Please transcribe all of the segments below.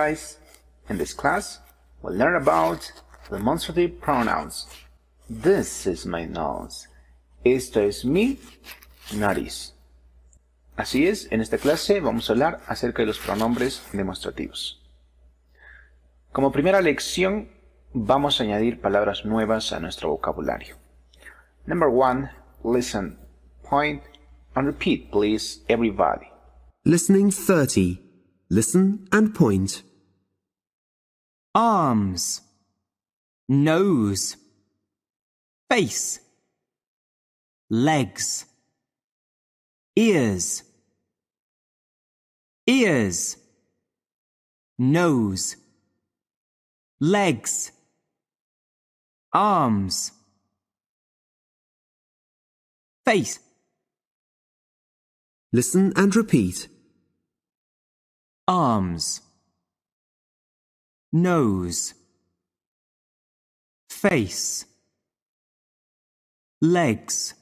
guys, in this class, we'll learn about demonstrative pronouns. This is my nose. Esto es mi nariz. Así es, en esta clase vamos a hablar acerca de los pronombres demostrativos. Como primera lección, vamos a añadir palabras nuevas a nuestro vocabulario. Number one, listen, point, and repeat, please, everybody. Listening 30. Listen and point. arms, nose, face, legs, ears, ears, nose, legs, arms, face. Listen and repeat. Arms. nose face legs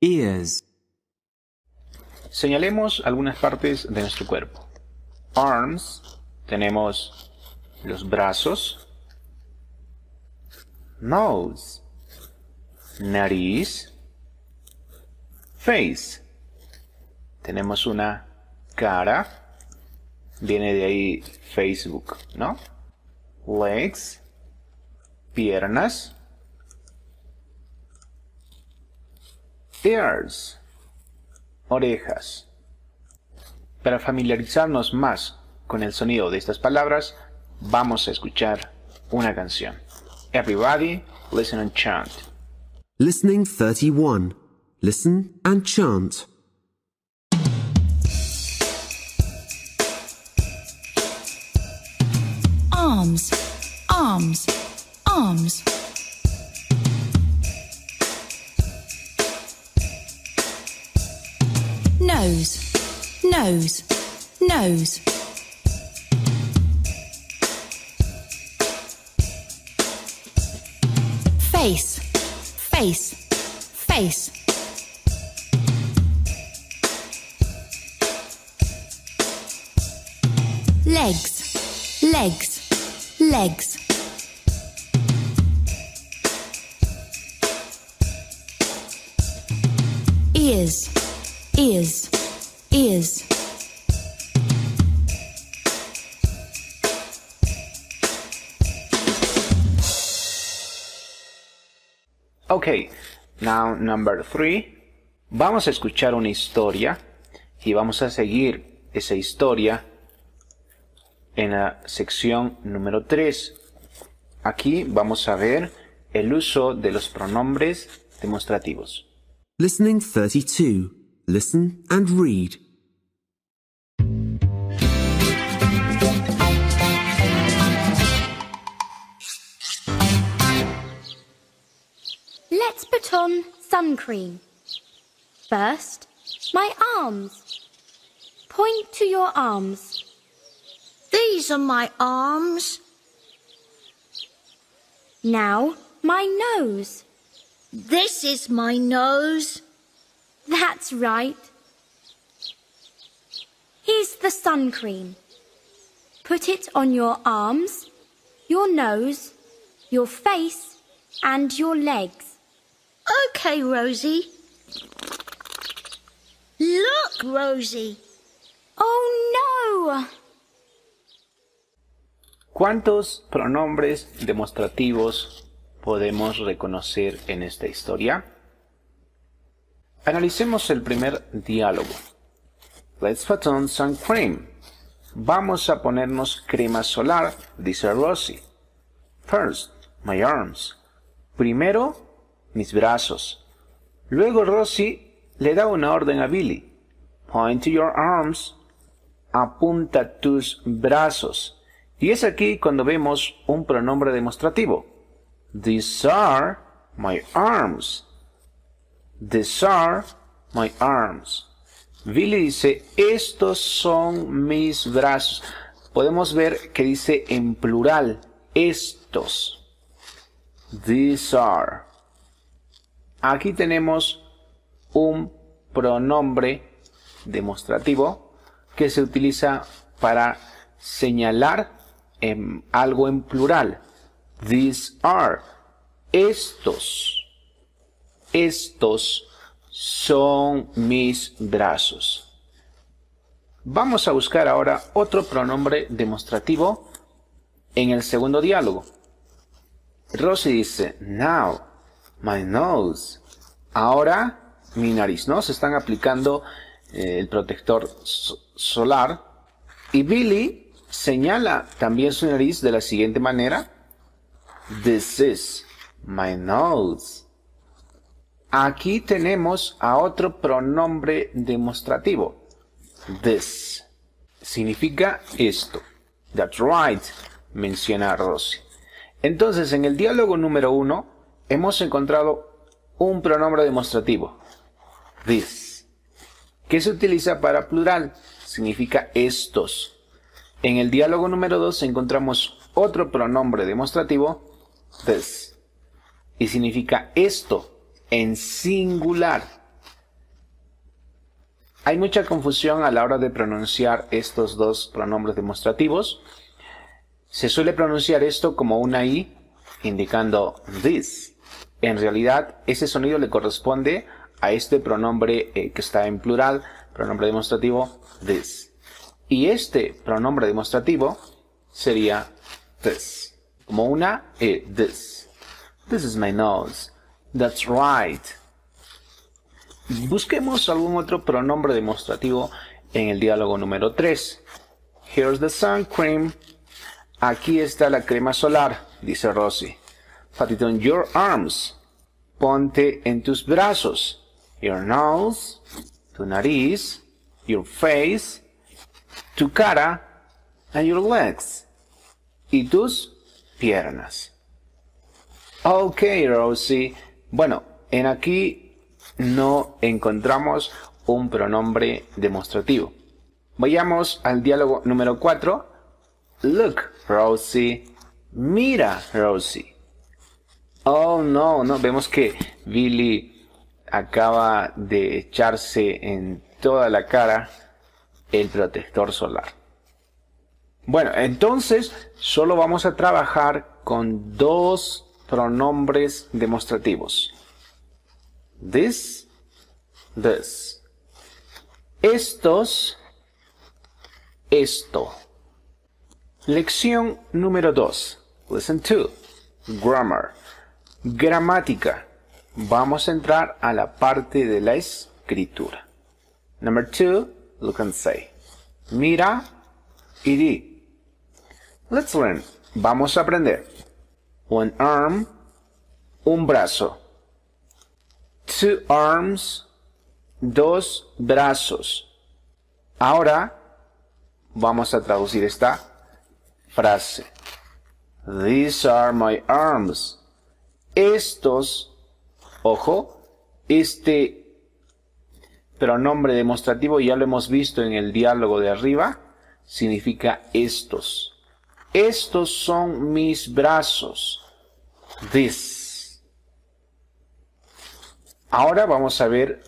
ears Señalemos algunas partes de nuestro cuerpo. Arms, tenemos los brazos. Nose, nariz. Face, tenemos una cara. Viene de ahí Facebook, ¿no? Legs, piernas, ears, orejas. Para familiarizarnos más con el sonido de estas palabras, vamos a escuchar una canción. Everybody, listen and chant. Listening 31. Listen and chant. arms, arms, arms. Nose, nose, nose. Face, face, face. legs, legs. Legs. Ears, ears, ears. Ok, now number three. Vamos a escuchar una historia y vamos a seguir esa historia en la sección número 3. Aquí vamos a ver el uso de los pronombres demostrativos. Listening 32. Listen and read. Let's put on sun cream. First, my arms. Point to your arms. These are my arms. Now, my nose. This is my nose. That's right. Here's the sun cream. Put it on your arms, your nose, your face, and your legs. OK, Rosie. Look, Rosie. Oh, no! ¿Cuántos pronombres demostrativos podemos reconocer en esta historia? Analicemos el primer diálogo. Let's put on some cream. Vamos a ponernos crema solar, dice Rosie. First, my arms. Primero, mis brazos. Luego Rossi le da una orden a Billy. Point to your arms. Apunta tus brazos. Y es aquí cuando vemos un pronombre demostrativo. These are my arms. These are my arms. Billy dice, estos son mis brazos. Podemos ver que dice en plural, estos. These are. Aquí tenemos un pronombre demostrativo que se utiliza para señalar Em, algo en plural. These are. Estos. Estos son mis brazos. Vamos a buscar ahora otro pronombre demostrativo en el segundo diálogo. Rosy dice, now, my nose. Ahora, mi nariz, ¿no? Se están aplicando eh, el protector solar. Y Billy señala también su nariz de la siguiente manera. This is my nose. Aquí tenemos a otro pronombre demostrativo. This significa esto. That's right, menciona Rossi. Entonces, en el diálogo número uno, hemos encontrado un pronombre demostrativo. This. Que se utiliza para plural. Significa estos. En el diálogo número 2 encontramos otro pronombre demostrativo, this, y significa esto en singular. Hay mucha confusión a la hora de pronunciar estos dos pronombres demostrativos. Se suele pronunciar esto como una i indicando this. En realidad, ese sonido le corresponde a este pronombre eh, que está en plural, pronombre demostrativo this. Y este pronombre demostrativo sería this, como una E, this. This is my nose. That's right. Busquemos algún otro pronombre demostrativo en el diálogo número 3. Here's the sun cream. Aquí está la crema solar, dice Rosie. Put it your arms. Ponte en tus brazos. Your nose, tu nariz, your face, tu cara and your legs. Y tus piernas. Ok, Rosie. Bueno, en aquí no encontramos un pronombre demostrativo. Vayamos al diálogo número 4. Look, Rosie. Mira, Rosie. Oh, no, no. Vemos que Billy acaba de echarse en toda la cara el protector solar. Bueno, entonces solo vamos a trabajar con dos pronombres demostrativos. This, this. Estos, esto. Lección número 2. Listen to. Grammar. Gramática. Vamos a entrar a la parte de la escritura. Number two. Look and say, mira y di. Let's learn. Vamos a aprender. One arm, un brazo. Two arms, dos brazos. Ahora vamos a traducir esta frase. These are my arms. Estos, ojo, este pronombre demostrativo, ya lo hemos visto en el diálogo de arriba, significa estos. Estos son mis brazos. This. Ahora vamos a ver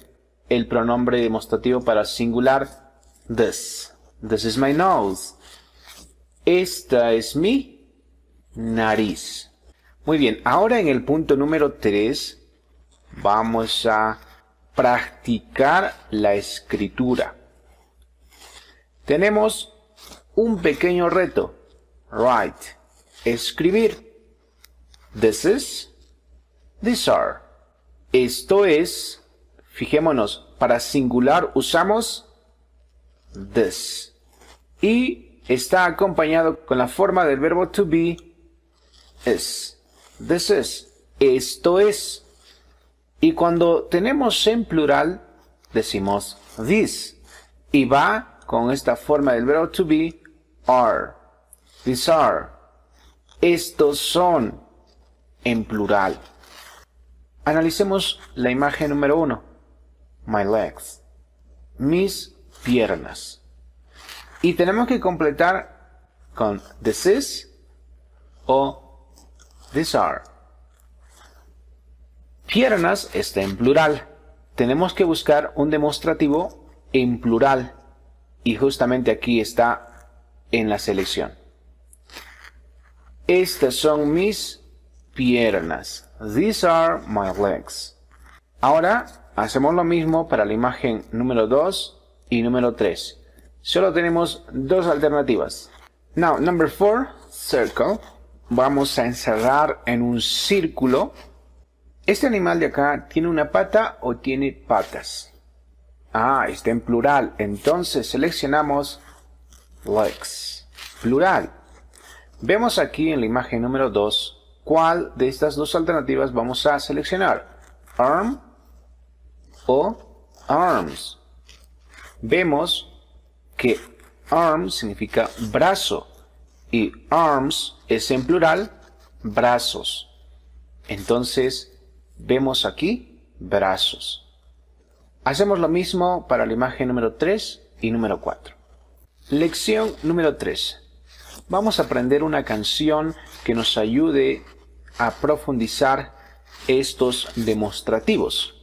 el pronombre demostrativo para singular. This. This is my nose. Esta es mi nariz. Muy bien, ahora en el punto número 3 vamos a practicar la escritura. Tenemos un pequeño reto. Write. Escribir. This is. These are. Esto es. Fijémonos, para singular usamos this. Y está acompañado con la forma del verbo to be. es. This is. Esto es. Y cuando tenemos en plural, decimos this. Y va con esta forma del verbo to be, are. These are. Estos son en plural. Analicemos la imagen número uno. My legs. Mis piernas. Y tenemos que completar con this is o these are. Piernas está en plural. Tenemos que buscar un demostrativo en plural. Y justamente aquí está en la selección. Estas son mis piernas. These are my legs. Ahora hacemos lo mismo para la imagen número 2 y número 3. Solo tenemos dos alternativas. Now, number 4, circle. Vamos a encerrar en un círculo ¿Este animal de acá tiene una pata o tiene patas? Ah, está en plural. Entonces seleccionamos legs. Plural. Vemos aquí en la imagen número 2 cuál de estas dos alternativas vamos a seleccionar. Arm o arms. Vemos que arm significa brazo y arms es en plural brazos. Entonces Vemos aquí brazos. Hacemos lo mismo para la imagen número 3 y número 4. Lección número 3. Vamos a aprender una canción que nos ayude a profundizar estos demostrativos.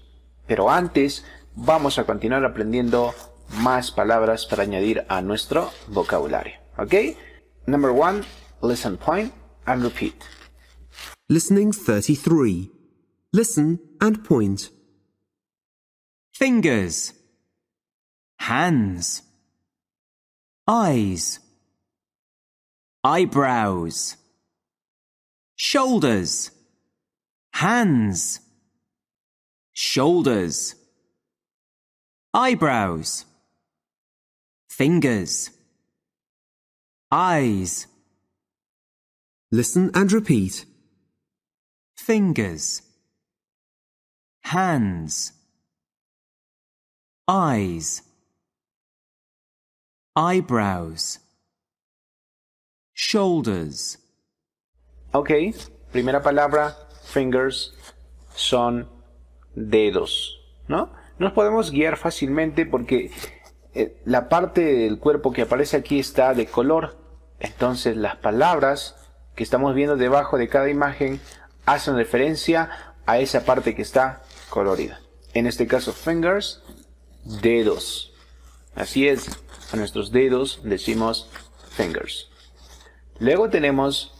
Pero antes vamos a continuar aprendiendo más palabras para añadir a nuestro vocabulario. ¿Ok? Number one, listen point and repeat. Listening 33. Listen and point. Fingers. Hands. Eyes. Eyebrows. Shoulders. Hands. Shoulders. Eyebrows. Fingers. Eyes. Listen and repeat. Fingers. hands, eyes, eyebrows, shoulders. Ok, primera palabra, fingers, son dedos, ¿no? Nos podemos guiar fácilmente porque eh, la parte del cuerpo que aparece aquí está de color, entonces las palabras que estamos viendo debajo de cada imagen hacen referencia a esa parte que está colorida. En este caso, fingers, dedos. Así es, a nuestros dedos decimos fingers. Luego tenemos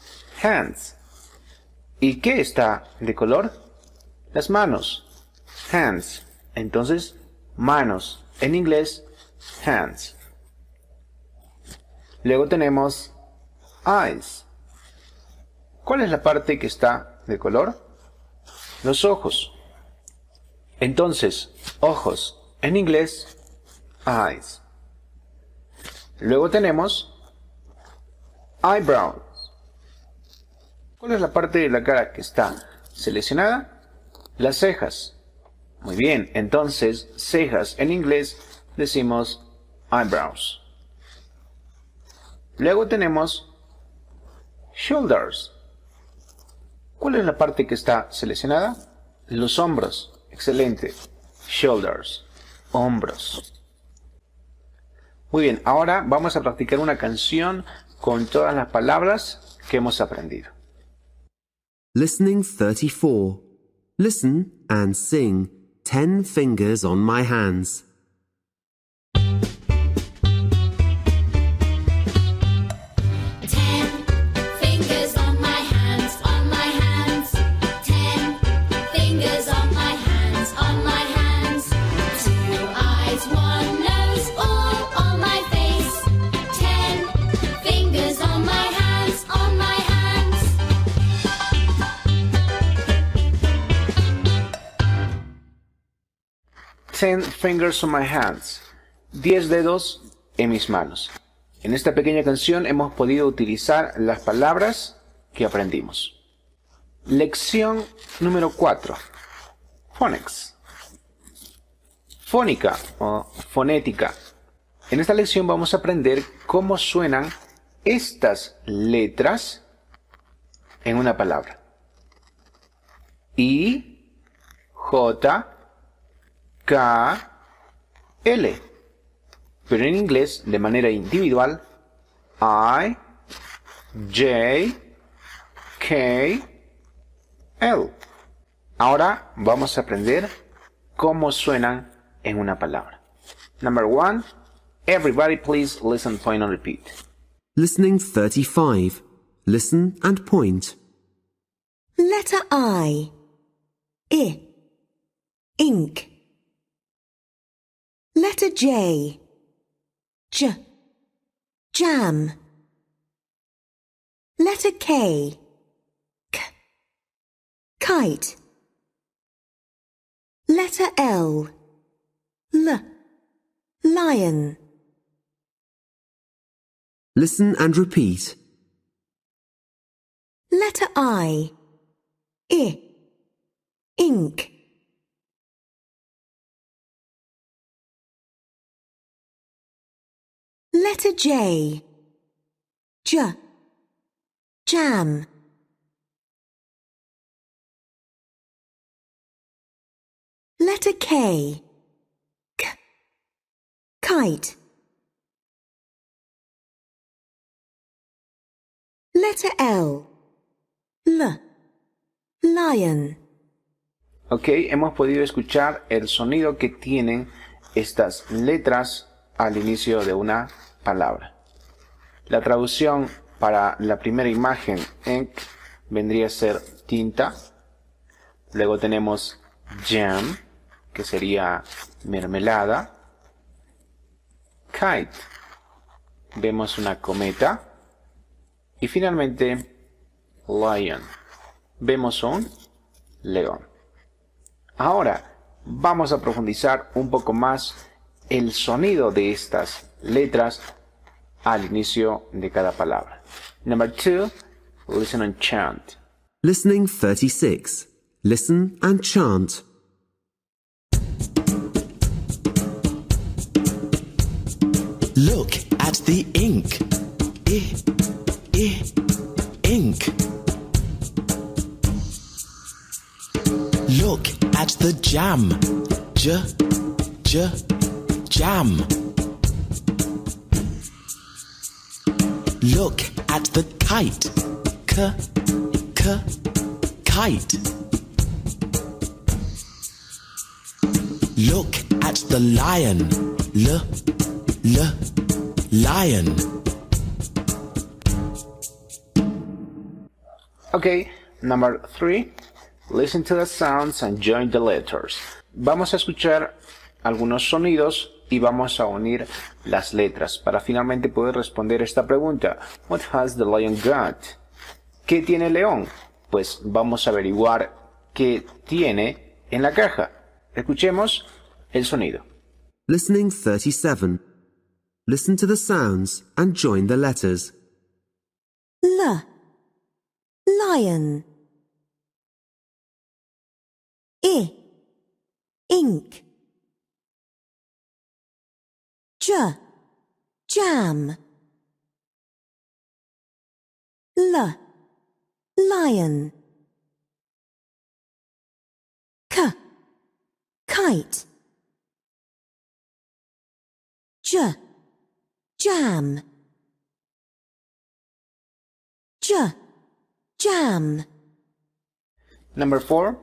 hands. ¿Y qué está de color? Las manos. Hands. Entonces, manos. En inglés, hands. Luego tenemos eyes. ¿Cuál es la parte que está de color? Los ojos. Entonces, ojos en inglés, eyes. Luego tenemos eyebrows. ¿Cuál es la parte de la cara que está seleccionada? Las cejas. Muy bien, entonces cejas en inglés decimos eyebrows. Luego tenemos shoulders. ¿Cuál es la parte que está seleccionada? Los hombros. Excelente. Shoulders. Hombros. Muy bien, ahora vamos a practicar una canción con todas las palabras que hemos aprendido. Listening 34. Listen and sing Ten fingers on my hands. Ten Fingers on My Hands, 10 dedos en mis manos. En esta pequeña canción hemos podido utilizar las palabras que aprendimos. Lección número 4. Phonics. Fónica o fonética. En esta lección vamos a aprender cómo suenan estas letras en una palabra. I, J, K-L. Pero en inglés, de manera individual, I, J, K, L. Ahora vamos a aprender cómo suenan en una palabra. Number one, everybody please listen, point and repeat. Listening 35. Listen and point. Letter I. I. Ink. Letter J. J. Jam. Letter K. K. Kite. Letter L. L. Lion. Listen and repeat. Letter I. I. Ink. Letter J. J. Jam. Letter K. K. Kite. Letter L. L. Lion. Ok, hemos podido escuchar el sonido que tienen estas letras al inicio de una palabra. La traducción para la primera imagen, ink, vendría a ser tinta. Luego tenemos jam, que sería mermelada. Kite, vemos una cometa. Y finalmente, lion, vemos un león. Ahora, vamos a profundizar un poco más el sonido de estas letras al inicio de cada palabra. Number two, listen and chant. Listening 36. Listen and chant. Look at the ink. I, eh, I, eh, ink. Look at the jam. J, j, jam. Look at the kite. K, k, kite. Look at the lion. L, l, lion. Okay, number three. Listen to the sounds and join the letters. Vamos a escuchar algunos sonidos y vamos a unir las letras para finalmente poder responder esta pregunta. What has the lion got? ¿Qué tiene el león? Pues vamos a averiguar qué tiene en la caja. Escuchemos el sonido. Listening 37. Listen to the sounds and join the letters. L. Lion. I. E. Ink. J jam L lion K kite J jam J jam Number 4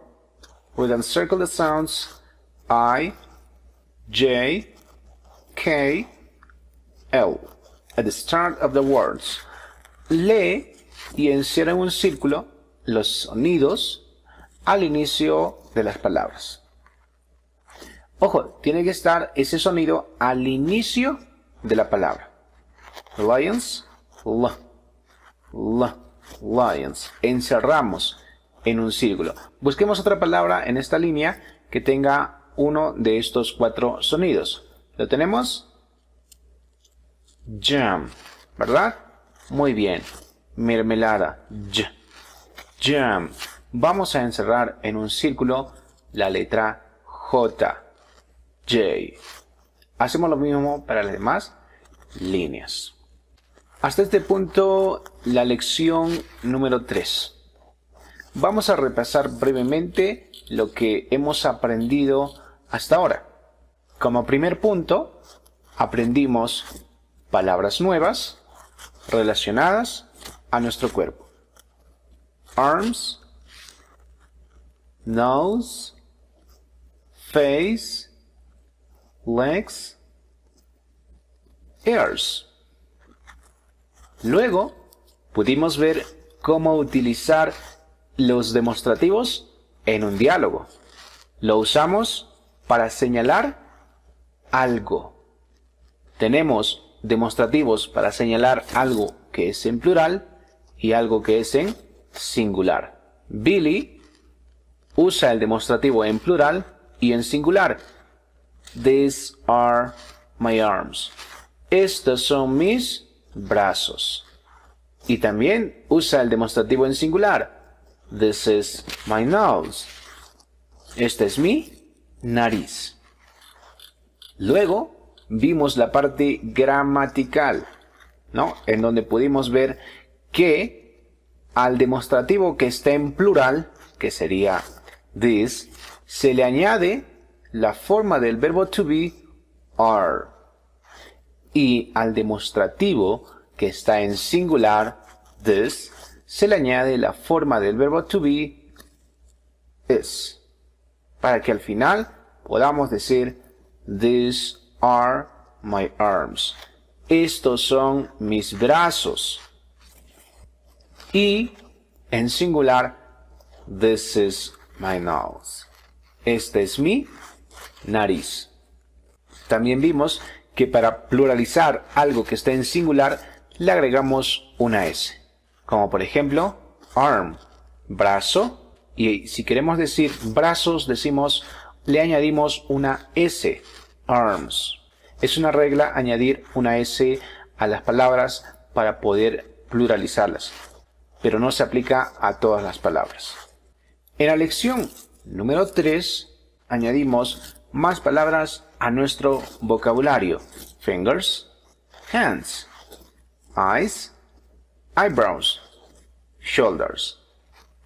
we then circle the sounds I J K, L, at the start of the words. Lee y encierra en un círculo los sonidos al inicio de las palabras. Ojo, tiene que estar ese sonido al inicio de la palabra. Lions, l, L, lions. Encerramos en un círculo. Busquemos otra palabra en esta línea que tenga uno de estos cuatro sonidos. ¿Lo tenemos? Jam, ¿verdad? Muy bien. Mermelada. Jam. Vamos a encerrar en un círculo la letra J. J. Hacemos lo mismo para las demás líneas. Hasta este punto, la lección número 3. Vamos a repasar brevemente lo que hemos aprendido hasta ahora. Como primer punto, aprendimos palabras nuevas relacionadas a nuestro cuerpo. Arms, nose, face, legs, ears. Luego pudimos ver cómo utilizar los demostrativos en un diálogo. Lo usamos para señalar algo. Tenemos demostrativos para señalar algo que es en plural y algo que es en singular. Billy usa el demostrativo en plural y en singular. These are my arms. Estos son mis brazos. Y también usa el demostrativo en singular. This is my nose. Esta es mi nariz. Luego vimos la parte gramatical, ¿no? En donde pudimos ver que al demostrativo que está en plural, que sería this, se le añade la forma del verbo to be are. Y al demostrativo que está en singular, this, se le añade la forma del verbo to be is. Para que al final podamos decir These are my arms. Estos son mis brazos. Y en singular, this is my nose. Esta es mi nariz. También vimos que para pluralizar algo que está en singular, le agregamos una S. Como por ejemplo, arm, brazo. Y si queremos decir brazos, decimos le añadimos una S, arms. Es una regla añadir una S a las palabras para poder pluralizarlas, pero no se aplica a todas las palabras. En la lección número 3 añadimos más palabras a nuestro vocabulario. Fingers, hands, eyes, eyebrows, shoulders.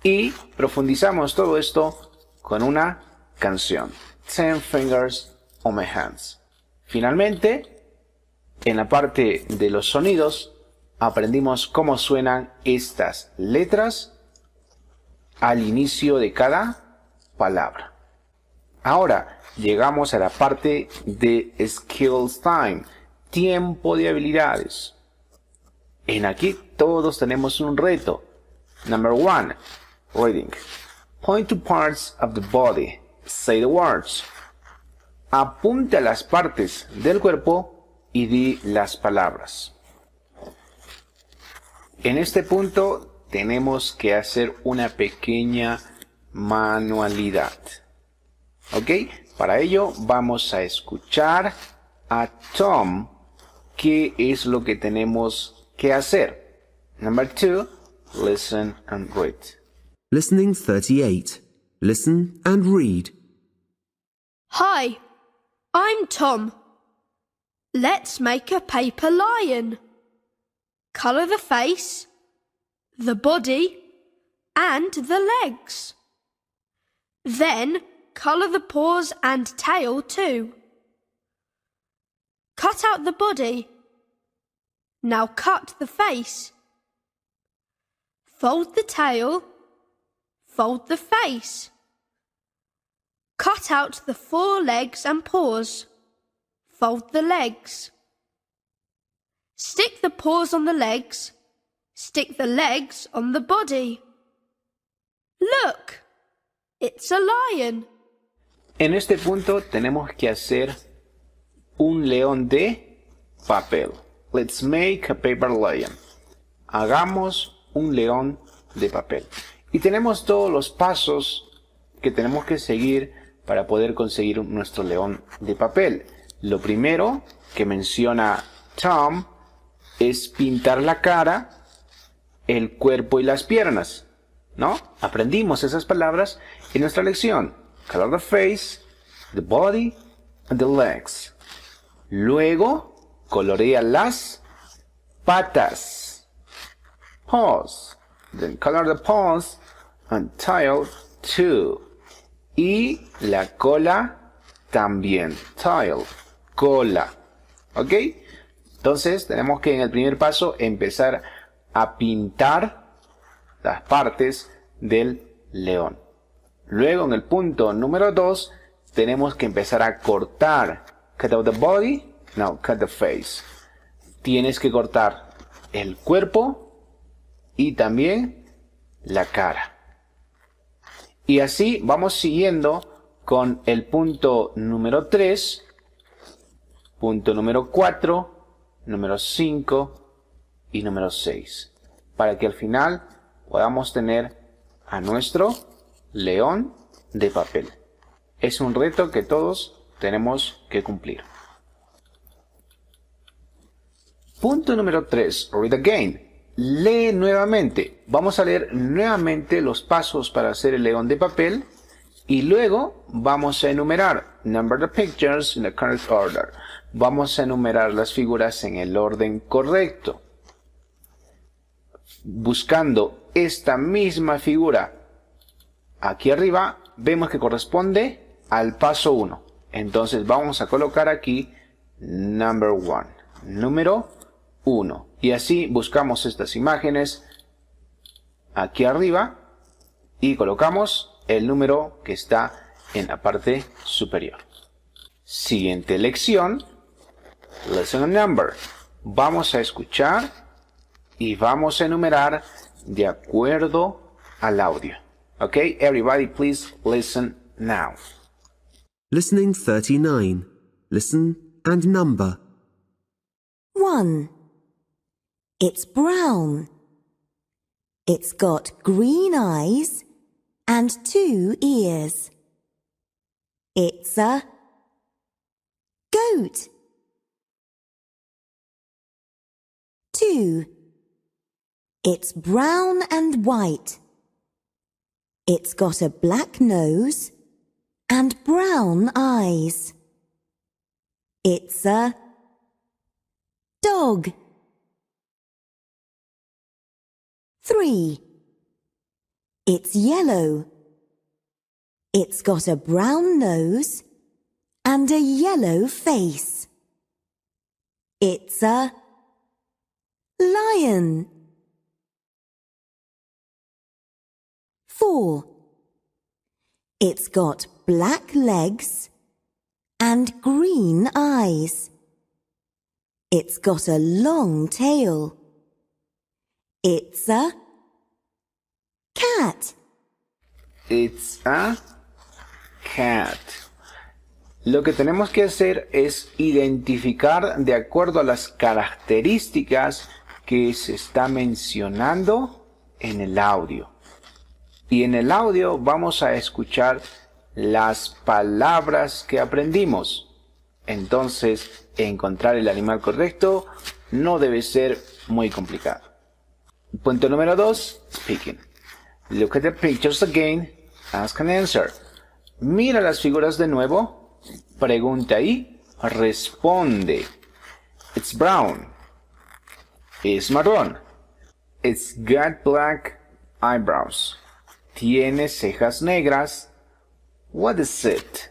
Y profundizamos todo esto con una canción. Ten Fingers on My Hands. Finalmente, en la parte de los sonidos, aprendimos cómo suenan estas letras al inicio de cada palabra. Ahora llegamos a la parte de Skills Time, tiempo de habilidades. En aquí todos tenemos un reto. Number one, reading. Point to parts of the body say the words. Apunta las partes del cuerpo y di las palabras. En este punto tenemos que hacer una pequeña manualidad. ¿Ok? Para ello vamos a escuchar a Tom qué es lo que tenemos que hacer. Number two, listen and read. Listening 38. Listen and read. Hi, I'm Tom. Let's make a paper lion. Colour the face, the body, and the legs. Then colour the paws and tail too. Cut out the body. Now cut the face. Fold the tail. Fold the face. Cut out the four legs and paws. Fold the legs. Stick the paws on the legs. Stick the legs on the body. Look, it's a lion. En este punto tenemos que hacer un león de papel. Let's make a paper lion. Hagamos un león de papel. Y tenemos todos los pasos que tenemos que seguir para poder conseguir nuestro león de papel. Lo primero que menciona Tom es pintar la cara, el cuerpo y las piernas. ¿No? Aprendimos esas palabras en nuestra lección. Color the face, the body, and the legs. Luego, colorea las patas. Pause. Then color the paws and tail too. Y la cola también. Tile, cola. ¿Ok? Entonces tenemos que en el primer paso empezar a pintar las partes del león. Luego en el punto número 2 tenemos que empezar a cortar. Cut out the body, no, cut the face. Tienes que cortar el cuerpo y también la cara. Y así vamos siguiendo con el punto número 3, punto número 4, número 5 y número 6. Para que al final podamos tener a nuestro león de papel. Es un reto que todos tenemos que cumplir. Punto número 3. Read again lee nuevamente. Vamos a leer nuevamente los pasos para hacer el león de papel y luego vamos a enumerar. Number the pictures in the correct order. Vamos a enumerar las figuras en el orden correcto. Buscando esta misma figura aquí arriba, vemos que corresponde al paso 1. Entonces vamos a colocar aquí number 1, número 1. Y así buscamos estas imágenes aquí arriba y colocamos el número que está en la parte superior. Siguiente lección, lesson number. Vamos a escuchar y vamos a enumerar de acuerdo al audio. Okay, everybody please listen now. Listening 39. Listen and number. 1. It's brown. It's got green eyes and two ears. It's a goat. Two. It's brown and white. It's got a black nose and brown eyes. It's a dog. Three. It's yellow. It's got a brown nose and a yellow face. It's a lion. Four. It's got black legs and green eyes. It's got a long tail. It's a cat. It's a cat. Lo que tenemos que hacer es identificar de acuerdo a las características que se está mencionando en el audio. Y en el audio vamos a escuchar las palabras que aprendimos. Entonces, encontrar el animal correcto no debe ser muy complicado. Punto número 2, speaking. Look at the pictures again, ask an answer. Mira las figuras de nuevo, pregunta y responde. It's brown. Es marrón. It's got black eyebrows. Tiene cejas negras. What is it?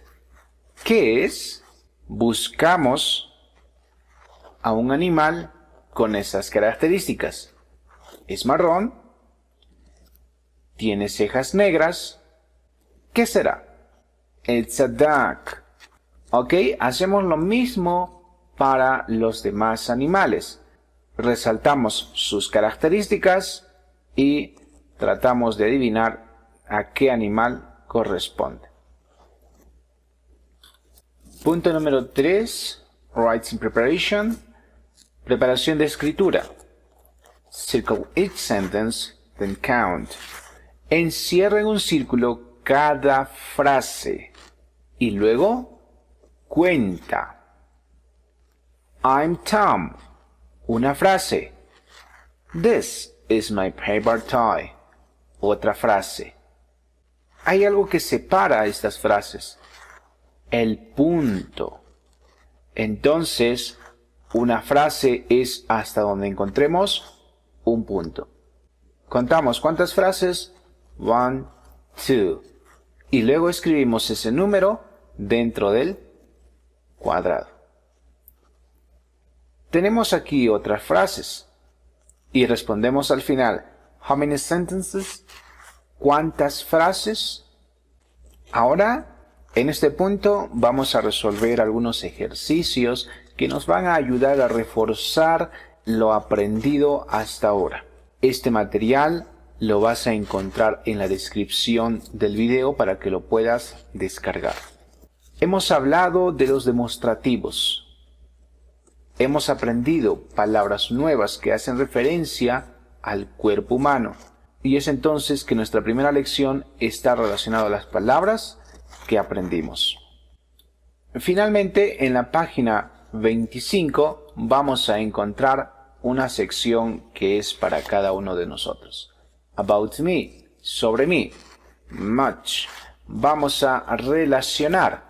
¿Qué es? Buscamos a un animal con esas características es marrón, tiene cejas negras. ¿Qué será? It's a duck. ¿Ok? Hacemos lo mismo para los demás animales. Resaltamos sus características y tratamos de adivinar a qué animal corresponde. Punto número 3. Writing preparation. Preparación de escritura. Circle each sentence, then count. Encierra en un círculo cada frase y luego cuenta. I'm Tom. Una frase. This is my paper toy. Otra frase. Hay algo que separa estas frases. El punto. Entonces, una frase es hasta donde encontremos un punto. Contamos cuántas frases. One, two. Y luego escribimos ese número dentro del cuadrado. Tenemos aquí otras frases. Y respondemos al final. How many sentences? ¿Cuántas frases? Ahora, en este punto, vamos a resolver algunos ejercicios que nos van a ayudar a reforzar lo aprendido hasta ahora. Este material lo vas a encontrar en la descripción del video para que lo puedas descargar. Hemos hablado de los demostrativos. Hemos aprendido palabras nuevas que hacen referencia al cuerpo humano. Y es entonces que nuestra primera lección está relacionada a las palabras que aprendimos. Finalmente, en la página 25 vamos a encontrar una sección que es para cada uno de nosotros. About me, sobre mí, much. Vamos a relacionar.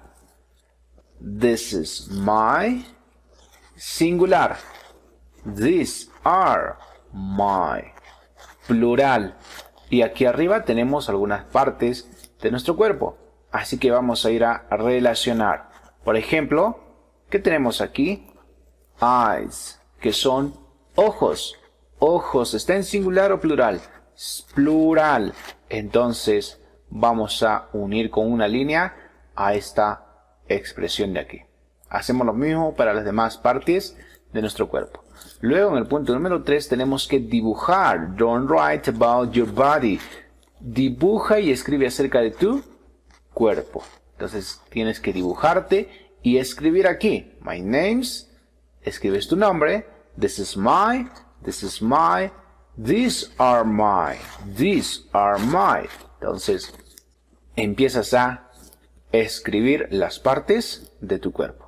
This is my singular. These are my plural. Y aquí arriba tenemos algunas partes de nuestro cuerpo. Así que vamos a ir a relacionar. Por ejemplo, ¿qué tenemos aquí? Eyes, que son Ojos, ojos, ¿está en singular o plural? Plural. Entonces vamos a unir con una línea a esta expresión de aquí. Hacemos lo mismo para las demás partes de nuestro cuerpo. Luego en el punto número 3 tenemos que dibujar. Don't write about your body. Dibuja y escribe acerca de tu cuerpo. Entonces tienes que dibujarte y escribir aquí. My names. Escribes tu nombre This is my, this is my, these are my, these are my. Entonces, empiezas a escribir las partes de tu cuerpo.